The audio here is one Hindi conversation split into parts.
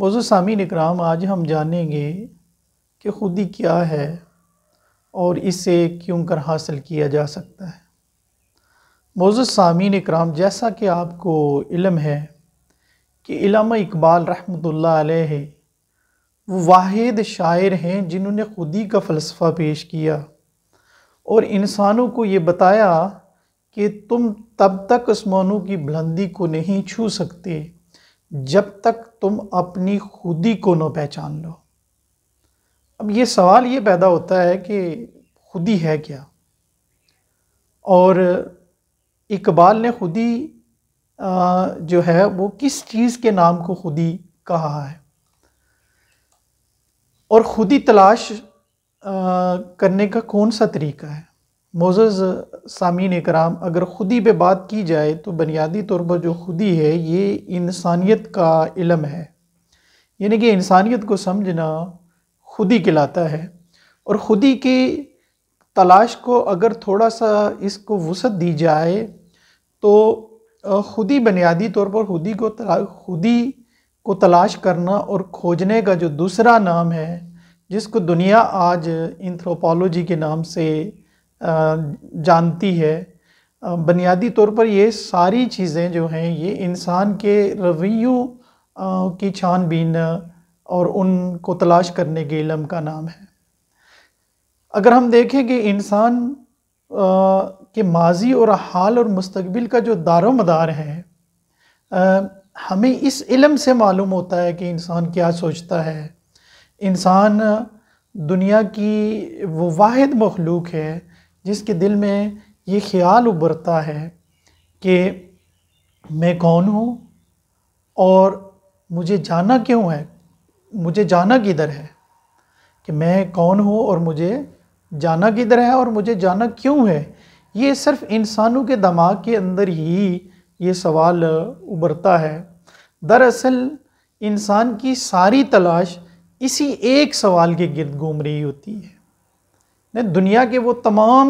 मोज़ सामी निकराम आज हम जानेंगे कि खुदी क्या है और इसे क्यों कर हासिल किया जा सकता है मोज़ सामीन निकराम जैसा कि आपको इलम है कि इलामा इकबाल रहमतुल्लाह अलैहि वो वाद शायर हैं जिन्होंने खुदी का फ़लसफ़ा पेश किया और इंसानों को ये बताया कि तुम तब तक आसमानों की बुलंदी को नहीं छू सकते जब तक तुम अपनी खुदी को न पहचान लो अब ये सवाल ये पैदा होता है कि खुदी है क्या और इकबाल ने खुदी जो है वो किस चीज़ के नाम को खुदी कहा है और खुदी तलाश करने का कौन सा तरीका है मोज़ सामीन कराम अगर खुदी पे बात की जाए तो बुनियादी तौर पर जो खुदी है ये इंसानियत का इलम है यानी कि इंसानियत को समझना खुदी कहलाता है और खुदी की तलाश को अगर थोड़ा सा इसको वसत दी जाए तो खुदी बुनियादी तौर पर खुदी को खुदी को तलाश करना और खोजने का जो दूसरा नाम है जिसको दुनिया आज इंथ्रोपोलॉजी के नाम से जानती है बुनियादी तौर पर ये सारी चीज़ें जो हैं ये इंसान के रवैयों की छानबीन और उनको तलाश करने के इलम का नाम है अगर हम देखें कि इंसान के माजी और हाल और मुस्तबिल का जो दारो मदार है हमें इस इलम से मालूम होता है कि इंसान क्या सोचता है इंसान दुनिया की वो वाद मखलूक है जिसके दिल में ये ख्याल उभरता है कि मैं कौन हूँ और मुझे जाना क्यों है मुझे जाना किधर है कि मैं कौन हूँ और मुझे जाना किधर है और मुझे जाना क्यों है ये सिर्फ इंसानों के दिमाग के अंदर ही ये सवाल उभरता है दरअसल इंसान की सारी तलाश इसी एक सवाल के गिर्द घूम रही होती है दुनिया के वो तमाम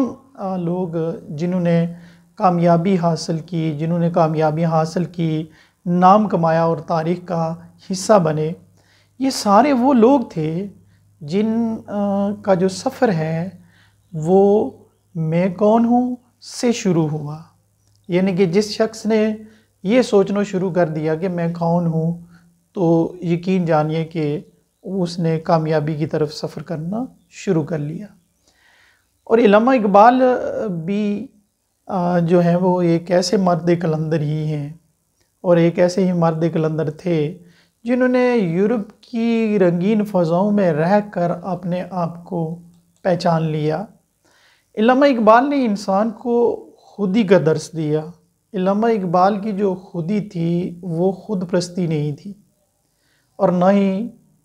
लोग जिन्होंने कामयाबी हासिल की जिन्होंने कामयाबी हासिल की नाम कमाया और तारीख का हिस्सा बने ये सारे वो लोग थे जिन आ, का जो सफ़र है वो मैं कौन हूँ से शुरू हुआ यानी कि जिस शख्स ने ये सोचना शुरू कर दिया कि मैं कौन हूँ तो यकीन जानिए कि उसने कामयाबी की तरफ सफ़र करना शुरू कर लिया और इलामा इकबाल भी जो हैं वो एक ऐसे मर्द कलंदर ही हैं और एक ऐसे ही मर्द कलंदर थे जिन्होंने यूरोप की रंगीन फ़ज़ाओं में रह कर अपने आप को पहचान लिया इलामा इकबाल ने इंसान को खुदी का दर्स दिया इलामा इकबाल की जो खुदी थी वो खुद प्रस्ती नहीं थी और ना ही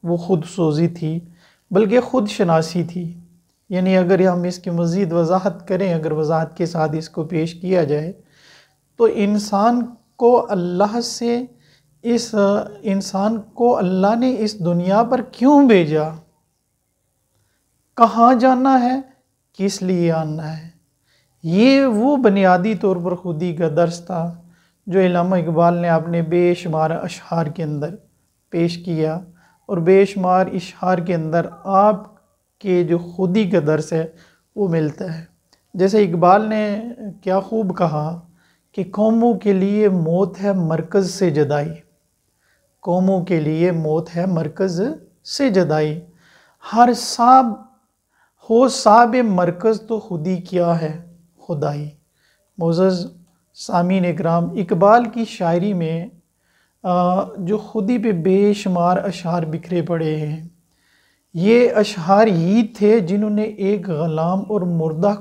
वो खुद सोजी थी बल्कि खुद शनासी थी यानी अगर हम इसकी मज़ीद वजाहत करें अगर वजाहत के साथ इसको पेश किया जाए तो इंसान को अल्लाह से इस इंसान को अल्लाह ने इस दुनिया पर क्यों भेजा कहाँ जाना है किस लिए आना है ये वो बुनियादी तौर पर खुदी का दर्स था जो इलामा इकबाल ने अपने बेशुमार अशहार के अंदर पेश किया और बेशुमार इशहार के अंदर आप के जो खुदी का दर्स है वो मिलता है जैसे इकबाल ने क्या खूब कहा कि कौमों के लिए मौत है मरकज़ से जदाई कौमों के लिए मौत है मरकज़ से जदाई हर साब हो साब मरकज़ तो खुदी क्या है खुदाई मोज़ ने ग्राम इकबाल की शायरी में जो खुदी पे बेशुमार अशार बिखरे पड़े हैं ये अशहार ही थे जिन्होंने एक गलाम और मुर्दा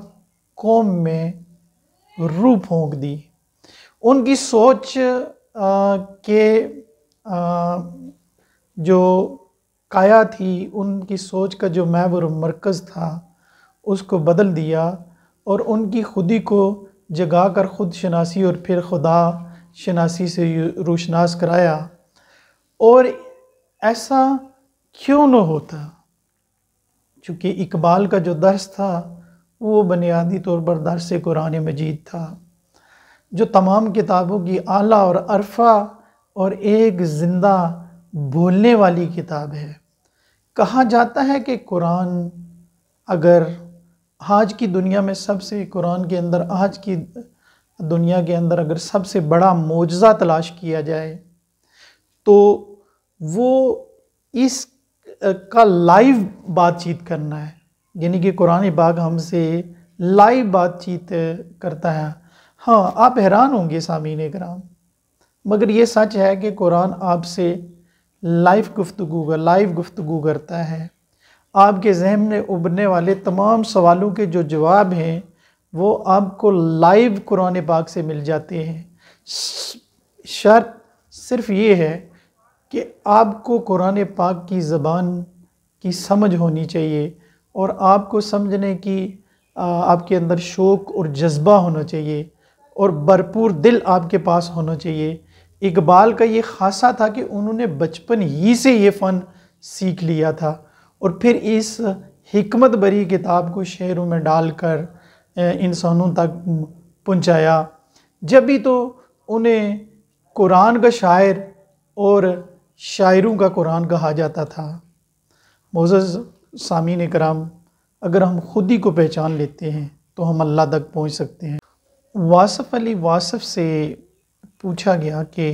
कौम में रू फोंक दी उनकी सोच आ, के आ, जो काया थी उनकी सोच का जो मैब और मरकज़ था उसको बदल दिया और उनकी खुदी को जगा कर ख़ुद शनासी और फिर खुदा शनासी से रोशनास कराया और ऐसा क्यों न होता चूँकि इकबाल का जो दर्स था वो बुनियादी तौर पर दर्स कुरान मजीद था जो तमाम किताबों की आला और अरफा और एक ज़िंदा बोलने वाली किताब है कहा जाता है कि कुरान अगर आज की दुनिया में सबसे कुरान के अंदर आज की दुनिया के अंदर अगर सबसे बड़ा मोजा तलाश किया जाए तो वो इस का लाइव बातचीत करना है यानी कि कुरान बाग हमसे लाइव बातचीत करता है हाँ आप हैरान होंगे सामीन कराम मगर ये सच है कि कुरान आपसे लाइव गुफ्तु का लाइव गुफ्तु करता है आपके जहन में उबरने वाले तमाम सवालों के जो जवाब हैं वो आपको लाइव कुरान पाक से मिल जाते हैं शर्त सिर्फ ये है कि आपको कुरान पाक की ज़बान की समझ होनी चाहिए और आपको समझने की आपके अंदर शौक़ और जज्बा होना चाहिए और भरपूर दिल आपके पास होना चाहिए इकबाल का ये खासा था कि उन्होंने बचपन ही से ये फ़न सीख लिया था और फिर इस हमत भरी किताब को शहरों में डालकर इंसानों तक पहुँचाया जब भी तो उन्हें कुरान का शायर और शायरों का कुरान कहा जाता था मोज़ ने कराम अगर हम खुद ही को पहचान लेते हैं तो हम अल्लाह तक पहुंच सकते हैं वासफ़ अली वासफ़ से पूछा गया कि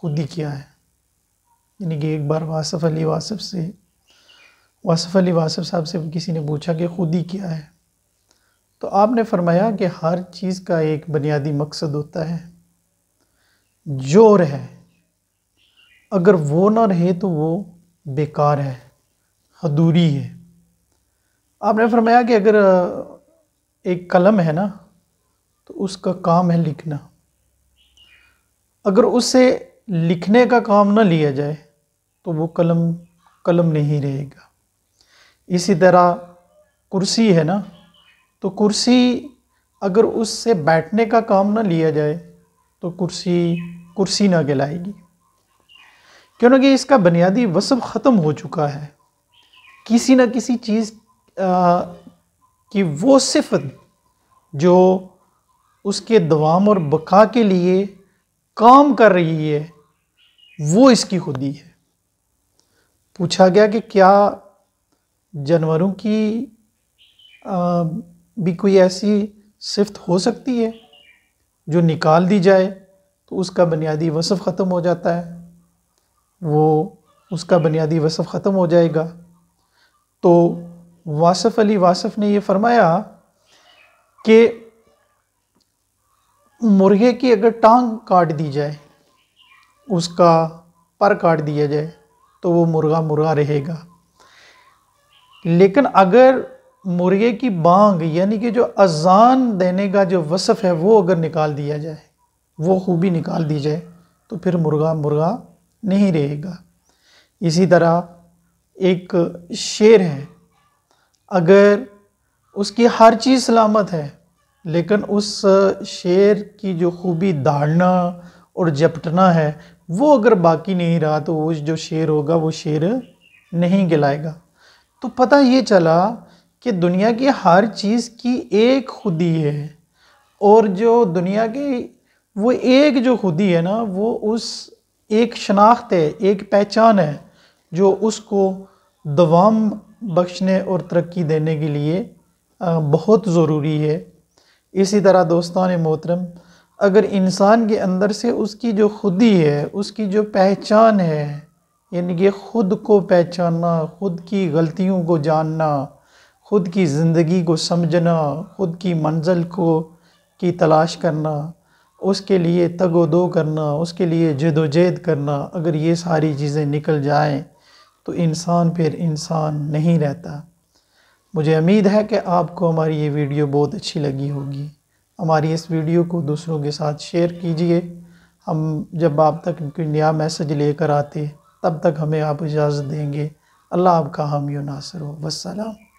खुदी क्या है यानी कि एक बार वासफ़ अली वासफ़ से वासफ़ अली वासफ़ साहब से किसी ने पूछा कि खुदी क्या है तो आपने फरमाया कि हर चीज़ का एक बुनियादी मकसद होता है जोर है अगर वो ना रहे तो वो बेकार है अधूरी है आपने फरमाया कि अगर एक कलम है ना तो उसका काम है लिखना अगर उससे लिखने का काम ना लिया जाए तो वो कलम कलम नहीं रहेगा इसी तरह कुर्सी है ना तो कुर्सी अगर उससे बैठने का काम ना लिया जाए तो कुर्सी कुर्सी ना कहलाएगी क्योंकि इसका बुनियादी वसब ख़त्म हो चुका है किसी न किसी चीज़ की वो सिफत जो उसके दवाम और बका के लिए काम कर रही है वो इसकी खुदी है पूछा गया कि क्या जानवरों की आ, भी कोई ऐसी सिफत हो सकती है जो निकाल दी जाए तो उसका बुनियादी वसफ़ ख़त्म हो जाता है वो उसका बुनियादी वसफ़ ख़त्म हो जाएगा तो वासफ़ अली वासफ़ ने यह फरमाया कि मुर्गे की अगर टांग काट दी जाए उसका पर काट दिया जाए तो वो मुर्गा मुर्गा रहेगा लेकिन अगर मुर्गे की बांग यानी कि जो अजान देने का जो वसफ़ है वो अगर निकाल दिया जाए वो खूबी निकाल दी जाए तो फिर मुर्गा मुर्गा नहीं रहेगा इसी तरह एक शेर है अगर उसकी हर चीज़ सलामत है लेकिन उस शेर की जो खूबी दाड़ना और जपटना है वो अगर बाकी नहीं रहा तो वो जो शेर होगा वो शेर नहीं गिलाएगा तो पता ये चला कि दुनिया की हर चीज़ की एक खुदी है और जो दुनिया की वो एक जो खुदी है ना वो उस एक शनाख्त है एक पहचान है जो उसको दवाम बख्शने और तरक्की देने के लिए बहुत ज़रूरी है इसी तरह दोस्तान मोहतरम अगर इंसान के अंदर से उसकी जो खुदी है उसकी जो पहचान है यानी कि ख़ुद को पहचानना ख़ुद की गलतियों को जानना ख़ुद की ज़िंदगी को समझना ख़ुद की मंजिल को की तलाश करना उसके लिए तगोदो करना उसके लिए जदोजहद करना अगर ये सारी चीज़ें निकल जाएं तो इंसान फिर इंसान नहीं रहता मुझे उम्मीद है कि आपको हमारी ये वीडियो बहुत अच्छी लगी होगी हमारी इस वीडियो को दूसरों के साथ शेयर कीजिए हम जब आप तक कोई नया मैसेज लेकर आते तब तक हमें आप इजाज़त देंगे अल्लाह आपका हम नासर हो वसलम